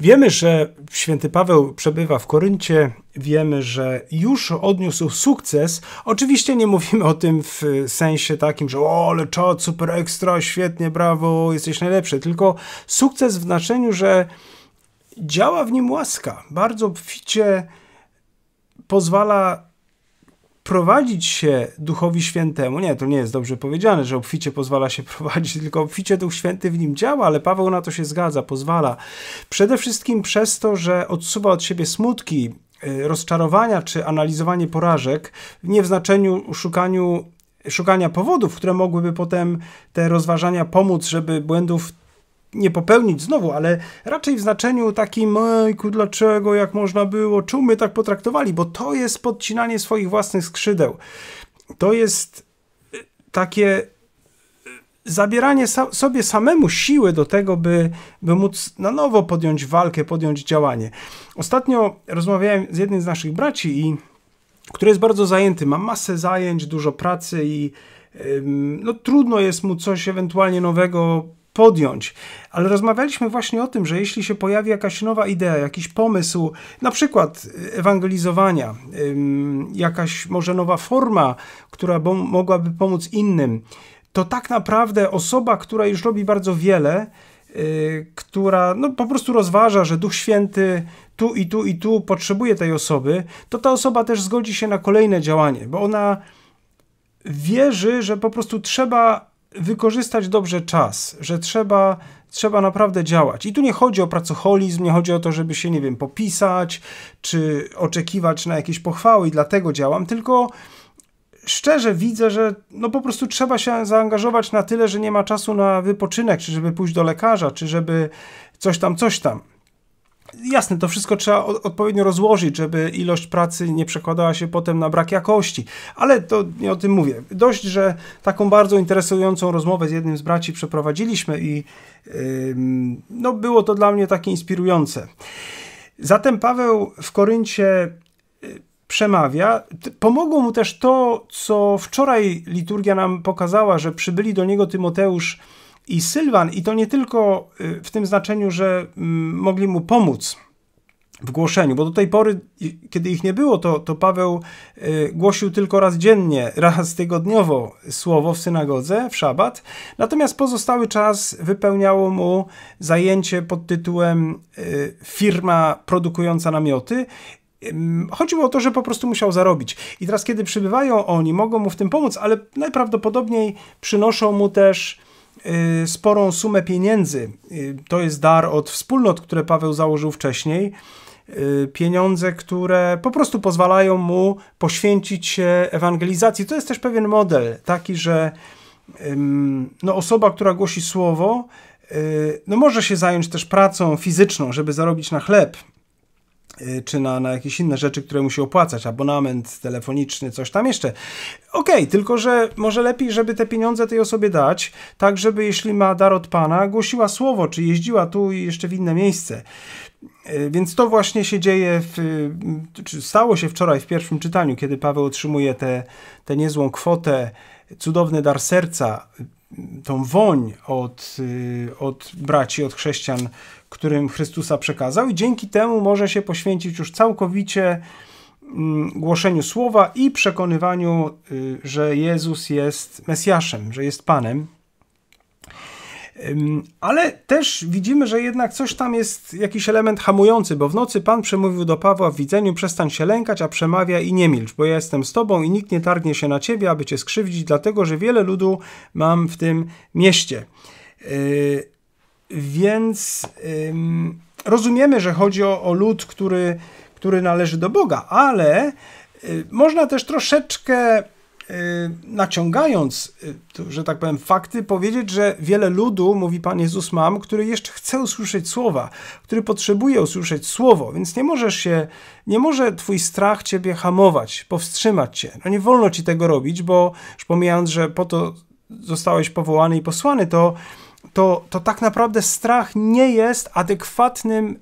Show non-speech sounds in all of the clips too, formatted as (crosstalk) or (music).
Wiemy, że święty Paweł przebywa w Koryncie, wiemy, że już odniósł sukces. Oczywiście nie mówimy o tym w sensie takim, że o, ale czad, super ekstra, świetnie, brawo, jesteś najlepszy, tylko sukces w znaczeniu, że działa w nim łaska, bardzo obficie pozwala prowadzić się Duchowi Świętemu, nie, to nie jest dobrze powiedziane, że obficie pozwala się (laughs) prowadzić, tylko obficie Duch Święty w nim działa, ale Paweł na to się zgadza, pozwala. Przede wszystkim przez to, że odsuwa od siebie smutki, y, rozczarowania czy analizowanie porażek, nie w znaczeniu szukaniu, szukania powodów, które mogłyby potem te rozważania pomóc, żeby błędów nie popełnić znowu, ale raczej w znaczeniu takim, ojku, dlaczego, jak można było, czemu my tak potraktowali, bo to jest podcinanie swoich własnych skrzydeł. To jest y, takie y, zabieranie sobie samemu siły do tego, by, by móc na nowo podjąć walkę, podjąć działanie. Ostatnio rozmawiałem z jednym z naszych braci, i, który jest bardzo zajęty, ma masę zajęć, dużo pracy i no, trudno jest mu coś ewentualnie nowego podjąć. Ale rozmawialiśmy właśnie o tym, że jeśli się pojawi jakaś nowa idea, jakiś pomysł, na przykład y, ewangelizowania, jakaś może nowa forma, która mogłaby pomóc innym, to tak naprawdę osoba, która już robi bardzo wiele, y, która no, po prostu rozważa, że Duch Święty tu i tu i tu potrzebuje tej osoby, to ta osoba też zgodzi się na kolejne działanie, bo ona wierzy, że po prostu trzeba wykorzystać dobrze czas, że trzeba, trzeba naprawdę działać. I tu nie chodzi o pracoholizm, nie chodzi o to, żeby się, nie wiem, popisać, czy oczekiwać na jakieś pochwały i dlatego działam, tylko szczerze widzę, że no po prostu trzeba się zaangażować na tyle, że nie ma czasu na wypoczynek, czy żeby pójść do lekarza, czy żeby coś tam, coś tam. Jasne, to wszystko trzeba odpowiednio rozłożyć, żeby ilość pracy nie przekładała się potem na brak jakości, ale to nie o tym mówię. Dość, że taką bardzo interesującą rozmowę z jednym z braci przeprowadziliśmy i yy, no, było to dla mnie takie inspirujące. Zatem Paweł w Koryncie y, przemawia. Pomogło mu też to, co wczoraj liturgia nam pokazała, że przybyli do niego Tymoteusz i Sylwan, i to nie tylko y, w tym znaczeniu, że mm, mogli mu pomóc w głoszeniu, bo do tej pory, kiedy ich nie było, to, to Paweł y, głosił tylko raz dziennie, raz tygodniowo słowo w synagodze, w szabat, natomiast pozostały czas wypełniało mu zajęcie pod tytułem y, Firma produkująca namioty. chodziło o to, że po prostu musiał zarobić. I teraz, kiedy przybywają oni, mogą mu w tym pomóc, ale najprawdopodobniej przynoszą mu też Y, sporą sumę pieniędzy. Y, to jest dar od wspólnot, które Paweł założył wcześniej. Y, pieniądze, które po prostu pozwalają mu poświęcić się ewangelizacji. To jest też pewien model, taki, że no, osoba, która głosi słowo, no, może się zająć też pracą fizyczną, żeby zarobić na chleb, Y, czy na, na jakieś inne rzeczy, które musi opłacać, abonament telefoniczny, coś tam jeszcze. Okej, okay, tylko że może lepiej, żeby te pieniądze tej osobie dać, tak żeby jeśli ma dar od Pana, głosiła słowo, czy jeździła tu i jeszcze w inne miejsce. Y, więc to właśnie się dzieje, w, y, czy stało się wczoraj w pierwszym czytaniu, kiedy Paweł otrzymuje tę te, te niezłą kwotę, cudowny dar serca, tą woń od, od braci, od chrześcijan którym Chrystusa przekazał, i dzięki temu może się poświęcić już całkowicie mm, głoszeniu słowa i przekonywaniu, y, że Jezus jest Mesjaszem, że jest Panem. Ale też widzimy, że jednak coś tam jest jakiś element hamujący, bo w nocy Pan przemówił do Pawła w widzeniu: przestań się lękać, a przemawia i nie milcz, bo ja jestem z Tobą i nikt nie targnie się na Ciebie, aby Cię skrzywdzić, dlatego że wiele ludu mam w tym mieście. Y, więc ym, rozumiemy, że chodzi o, o lud, który, który należy do Boga, ale y, można też troszeczkę y, naciągając, y, że tak powiem, fakty, powiedzieć, że wiele ludu, mówi Pan Jezus, mam, który jeszcze chce usłyszeć słowa, który potrzebuje usłyszeć słowo, więc nie możesz się, nie może Twój strach Ciebie hamować, powstrzymać Cię. No nie wolno Ci tego robić, bo już pomijając, że po to zostałeś powołany i posłany, to to, to tak naprawdę strach nie jest adekwatnym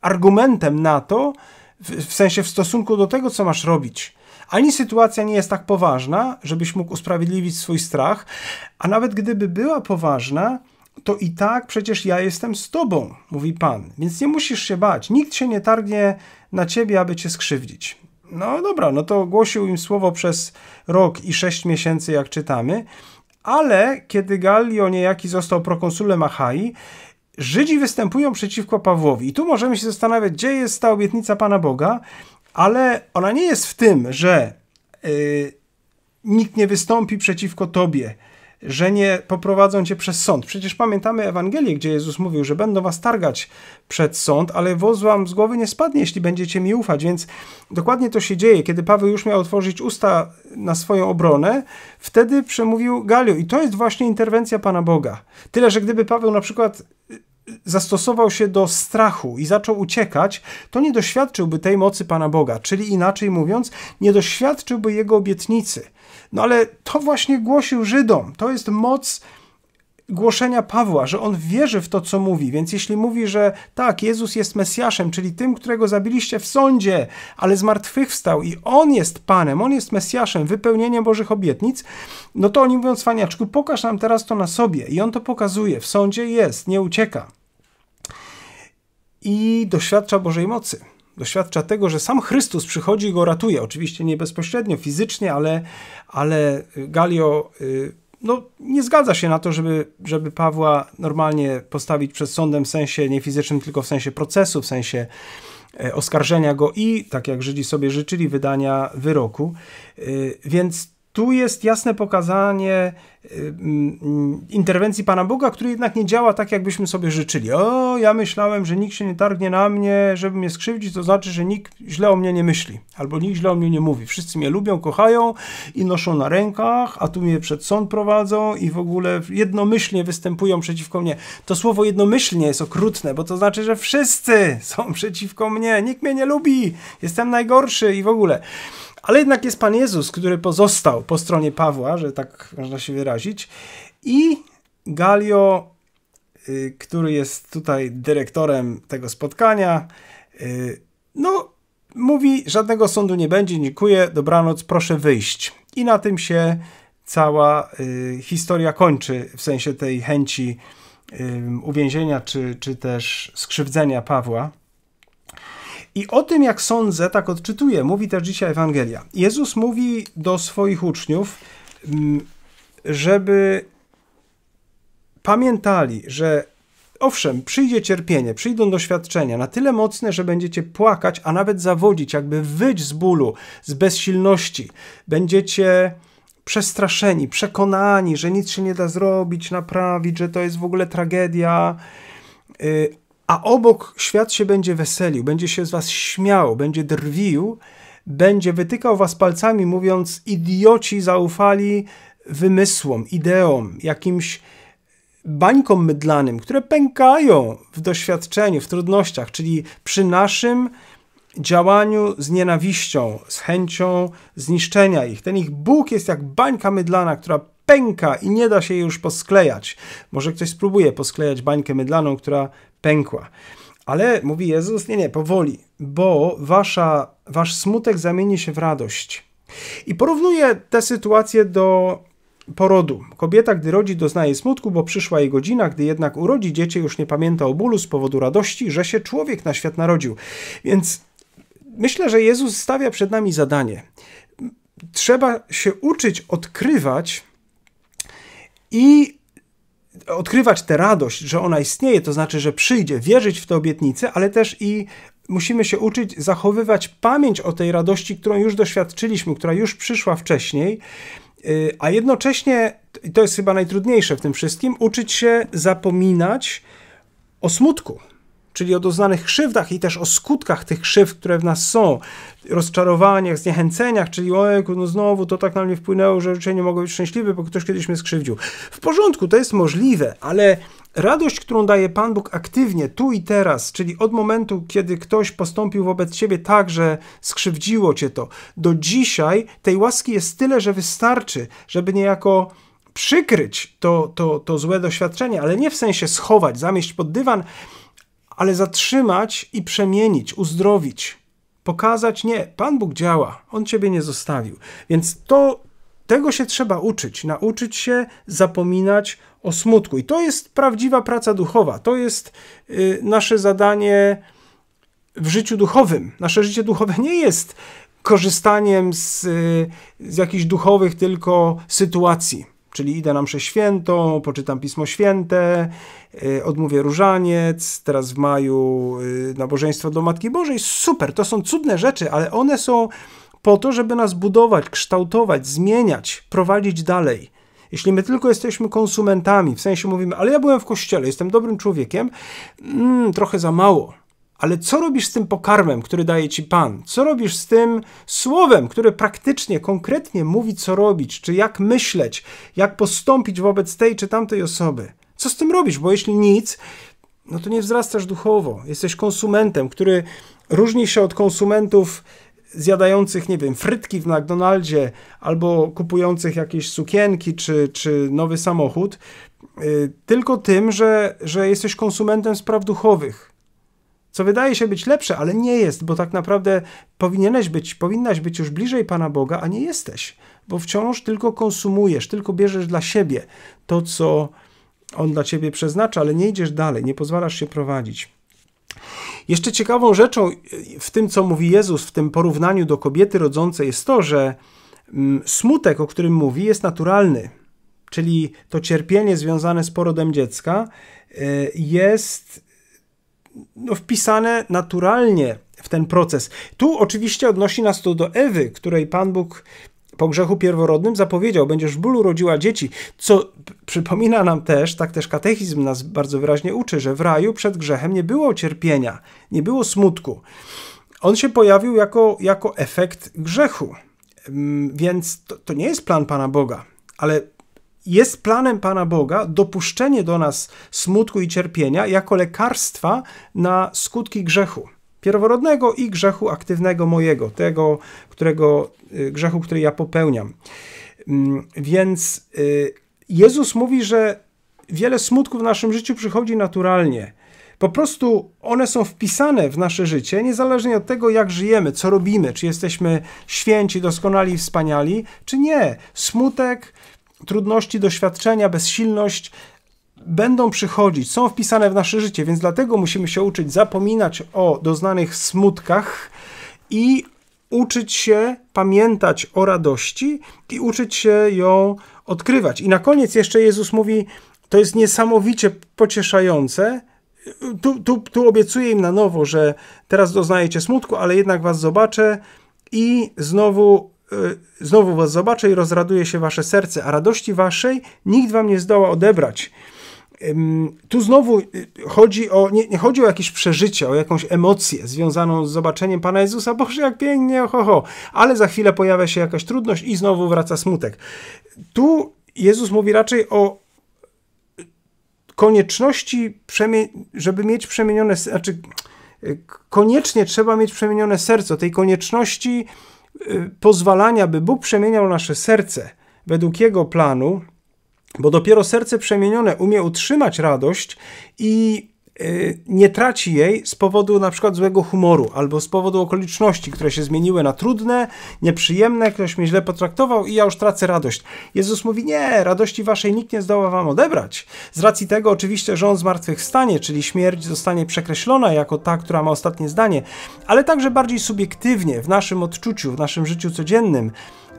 argumentem na to, w, w sensie w stosunku do tego, co masz robić. Ani sytuacja nie jest tak poważna, żebyś mógł usprawiedliwić swój strach, a nawet gdyby była poważna, to i tak przecież ja jestem z tobą, mówi Pan, więc nie musisz się bać. Nikt się nie targnie na ciebie, aby cię skrzywdzić. No dobra, no to głosił im słowo przez rok i sześć miesięcy, jak czytamy ale kiedy Gallio niejaki został prokonsulem Achai, Żydzi występują przeciwko Pawłowi. I tu możemy się zastanawiać, gdzie jest ta obietnica Pana Boga, ale ona nie jest w tym, że yy, nikt nie wystąpi przeciwko Tobie, że nie poprowadzą cię przez sąd. Przecież pamiętamy Ewangelię, gdzie Jezus mówił, że będą was targać przed sąd, ale woz wam z głowy nie spadnie, jeśli będziecie mi ufać. Więc dokładnie to się dzieje. Kiedy Paweł już miał otworzyć usta na swoją obronę, wtedy przemówił Galio. I to jest właśnie interwencja Pana Boga. Tyle, że gdyby Paweł na przykład zastosował się do strachu i zaczął uciekać, to nie doświadczyłby tej mocy Pana Boga, czyli inaczej mówiąc, nie doświadczyłby Jego obietnicy. No ale to właśnie głosił Żydom. To jest moc głoszenia Pawła, że on wierzy w to, co mówi. Więc jeśli mówi, że tak, Jezus jest Mesjaszem, czyli tym, którego zabiliście w sądzie, ale zmartwychwstał i on jest Panem, on jest Mesjaszem, wypełnieniem Bożych obietnic, no to oni mówią, cwaniaczku, pokaż nam teraz to na sobie. I on to pokazuje, w sądzie jest, nie ucieka i doświadcza Bożej mocy. Doświadcza tego, że sam Chrystus przychodzi i go ratuje. Oczywiście nie bezpośrednio, fizycznie, ale, ale y, Galio y, no, nie zgadza się na to, żeby, żeby Pawła normalnie postawić przed sądem w sensie nie fizycznym, tylko w sensie procesu, w sensie e, oskarżenia go i, tak jak Żydzi sobie życzyli, wydania wyroku. Y, więc tu jest jasne pokazanie y, mm, interwencji Pana Boga, który jednak nie działa tak, jakbyśmy sobie życzyli. O, ja myślałem, że nikt się nie targnie na mnie, żeby mnie skrzywdzić, to znaczy, że nikt źle o mnie nie myśli, albo nikt źle o mnie nie mówi. Wszyscy mnie lubią, kochają i noszą na rękach, a tu mnie przed sąd prowadzą i w ogóle jednomyślnie występują przeciwko mnie. To słowo jednomyślnie jest okrutne, bo to znaczy, że wszyscy są przeciwko mnie, nikt mnie nie lubi, jestem najgorszy i w ogóle. Ale jednak jest Pan Jezus, który pozostał po stronie Pawła, że tak można się wyrazić. I Galio, y, który jest tutaj dyrektorem tego spotkania, y, no, mówi: Żadnego sądu nie będzie, dziękuję, dobranoc, proszę wyjść. I na tym się cała y, historia kończy, w sensie tej chęci uwięzienia czy, czy też skrzywdzenia Pawła. I o tym, jak sądzę, tak odczytuję, mówi też dzisiaj Ewangelia. Jezus mówi do swoich uczniów, mm, żeby pamiętali, że owszem, przyjdzie cierpienie, przyjdą doświadczenia na tyle mocne, że będziecie płakać, a nawet zawodzić, jakby wyć z bólu, z bezsilności. Będziecie przestraszeni, przekonani, że nic się nie da zrobić, naprawić, że to jest w ogóle tragedia. Y, a obok świat się będzie weselił, będzie się z was śmiał, będzie drwił, będzie wytykał was palcami, mówiąc: Idioci zaufali wymysłom, ideom, jakimś bańkom mydlanym, które pękają w doświadczeniu, w trudnościach, czyli przy naszym działaniu z nienawiścią, z chęcią zniszczenia ich. Ten ich Bóg jest jak bańka mydlana, która pęka i nie da się jej już posklejać. Może ktoś spróbuje posklejać bańkę mydlaną, która pękła. Ale mówi Jezus, nie, nie, powoli, bo wasza, wasz smutek zamieni się w radość. I porównuje tę sytuację do porodu. Kobieta, gdy rodzi, doznaje smutku, bo przyszła jej godzina, gdy jednak urodzi dziecię, już nie pamięta o bólu z powodu radości, że się człowiek na świat narodził. Więc myślę, że Jezus stawia przed nami zadanie. Trzeba się uczyć odkrywać i odkrywać tę radość, że ona istnieje, to znaczy, że przyjdzie, wierzyć w te obietnice, ale też i musimy się uczyć zachowywać pamięć o tej radości, którą już doświadczyliśmy, która już przyszła wcześniej, y, a jednocześnie, to jest chyba najtrudniejsze w tym wszystkim, uczyć się zapominać o smutku czyli o doznanych krzywdach i też o skutkach tych krzywd, które w nas są, rozczarowaniach, zniechęceniach, czyli ojku, no znowu to tak na mnie wpłynęło, że życie nie mogę być szczęśliwy, bo ktoś kiedyś mnie skrzywdził. W porządku, to jest możliwe, ale radość, którą daje Pan Bóg aktywnie, tu i teraz, czyli od momentu, kiedy ktoś postąpił wobec Ciebie tak, że skrzywdziło Cię to, do dzisiaj tej łaski jest tyle, że wystarczy, żeby niejako przykryć to, to, to złe doświadczenie, ale nie w sensie schować, zamieść pod dywan, ale zatrzymać i przemienić, uzdrowić. Pokazać, nie, Pan Bóg działa, On ciebie nie zostawił. Więc to, tego się trzeba uczyć, nauczyć się zapominać o smutku. I to jest prawdziwa praca duchowa, to jest y, nasze zadanie w życiu duchowym. Nasze życie duchowe nie jest korzystaniem z, y, z jakichś duchowych tylko sytuacji Czyli idę na mszę świętą, poczytam Pismo Święte, y, odmówię różaniec, teraz w maju y, nabożeństwo do Matki Bożej. Super, to są cudne rzeczy, ale one są po to, żeby nas budować, kształtować, zmieniać, prowadzić dalej. Jeśli my tylko jesteśmy konsumentami, w sensie mówimy, ale ja byłem w kościele, jestem dobrym człowiekiem, mm, trochę za mało. Ale co robisz z tym pokarmem, który daje ci Pan? Co robisz z tym słowem, które praktycznie, konkretnie mówi, co robić, czy jak myśleć, jak postąpić wobec tej czy tamtej osoby? Co z tym robisz? Bo jeśli nic, no to nie wzrastasz duchowo. Jesteś konsumentem, który różni się od konsumentów zjadających, nie wiem, frytki w McDonaldzie albo kupujących jakieś sukienki czy, czy nowy samochód, yy, tylko tym, że, że jesteś konsumentem spraw duchowych co wydaje się być lepsze, ale nie jest, bo tak naprawdę powinieneś być, powinnaś być już bliżej Pana Boga, a nie jesteś, bo wciąż tylko konsumujesz, tylko bierzesz dla siebie to, co On dla ciebie przeznacza, ale nie idziesz dalej, nie pozwalasz się prowadzić. Jeszcze ciekawą rzeczą w tym, co mówi Jezus, w tym porównaniu do kobiety rodzącej, jest to, że mm, smutek, o którym mówi, jest naturalny. Czyli to cierpienie związane z porodem dziecka e, jest no, wpisane naturalnie w ten proces. Tu oczywiście odnosi nas to do Ewy, której Pan Bóg po grzechu pierworodnym zapowiedział, będziesz w bólu rodziła dzieci, co przypomina nam też, tak też katechizm nas bardzo wyraźnie uczy, że w raju przed grzechem nie było cierpienia, nie było smutku. On się pojawił jako, jako efekt grzechu. Mm, więc to, to nie jest plan Pana Boga, ale jest planem Pana Boga dopuszczenie do nas smutku i cierpienia jako lekarstwa na skutki grzechu pierworodnego i grzechu aktywnego mojego, tego, którego y, grzechu, który ja popełniam. Mm, więc y, Jezus mówi, że wiele smutków w naszym życiu przychodzi naturalnie. Po prostu one są wpisane w nasze życie, niezależnie od tego, jak żyjemy, co robimy, czy jesteśmy święci, doskonali, wspaniali, czy nie. Smutek, trudności, doświadczenia, bezsilność będą przychodzić, są wpisane w nasze życie, więc dlatego musimy się uczyć zapominać o doznanych smutkach i uczyć się pamiętać o radości i uczyć się ją odkrywać. I na koniec jeszcze Jezus mówi, to jest niesamowicie pocieszające. Tu, tu, tu obiecuję im na nowo, że teraz doznajecie smutku, ale jednak was zobaczę i znowu Y, znowu was zobaczę i rozraduje się wasze serce, a radości waszej nikt wam nie zdoła odebrać. Tu znowu y, chodzi o, nie, nie, chodzi o jakieś przeżycie, o jakąś emocję związaną z zobaczeniem Pana Jezusa, Boże, jak pięknie, ho, ho. ale za chwilę pojawia się jakaś trudność i znowu wraca smutek. Tu Jezus mówi raczej o konieczności, żeby mieć przemienione, znaczy y, koniecznie trzeba mieć przemienione serce, tej konieczności Y, pozwalania, by Bóg przemieniał nasze serce według Jego planu, bo dopiero serce przemienione umie utrzymać radość i Y, nie traci jej z powodu na przykład złego humoru albo z powodu okoliczności, które się zmieniły na trudne, nieprzyjemne, ktoś mnie źle potraktował i ja już tracę radość. Jezus mówi: Nie, radości waszej nikt nie zdoła wam odebrać. Z racji tego, oczywiście, że on zmartwychwstanie, czyli śmierć zostanie przekreślona jako ta, która ma ostatnie zdanie, ale także bardziej subiektywnie w naszym odczuciu, w naszym życiu codziennym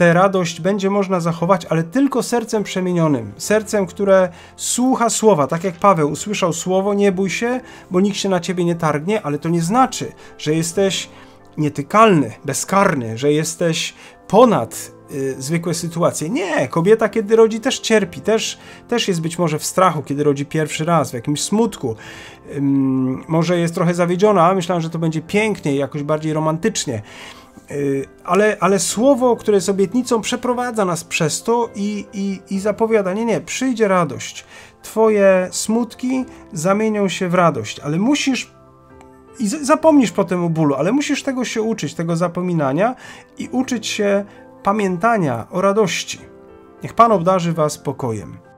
tę radość będzie można zachować, ale tylko sercem przemienionym, sercem, które słucha słowa, tak jak Paweł usłyszał słowo, nie bój się, bo nikt się na ciebie nie targnie, ale to nie znaczy, że jesteś nietykalny, bezkarny, że jesteś ponad y, zwykłe sytuacje. Nie, kobieta kiedy rodzi też cierpi, też, też jest być może w strachu, kiedy rodzi pierwszy raz, w jakimś smutku. Ym, może jest trochę zawiedziona, myślałem, że to będzie piękniej, jakoś bardziej romantycznie. Y, ale, ale słowo, które jest obietnicą, przeprowadza nas przez to i, i, i zapowiada: Nie, nie, przyjdzie radość. Twoje smutki zamienią się w radość, ale musisz i zapomnisz potem o bólu, ale musisz tego się uczyć, tego zapominania i uczyć się pamiętania o radości. Niech Pan obdarzy Was pokojem.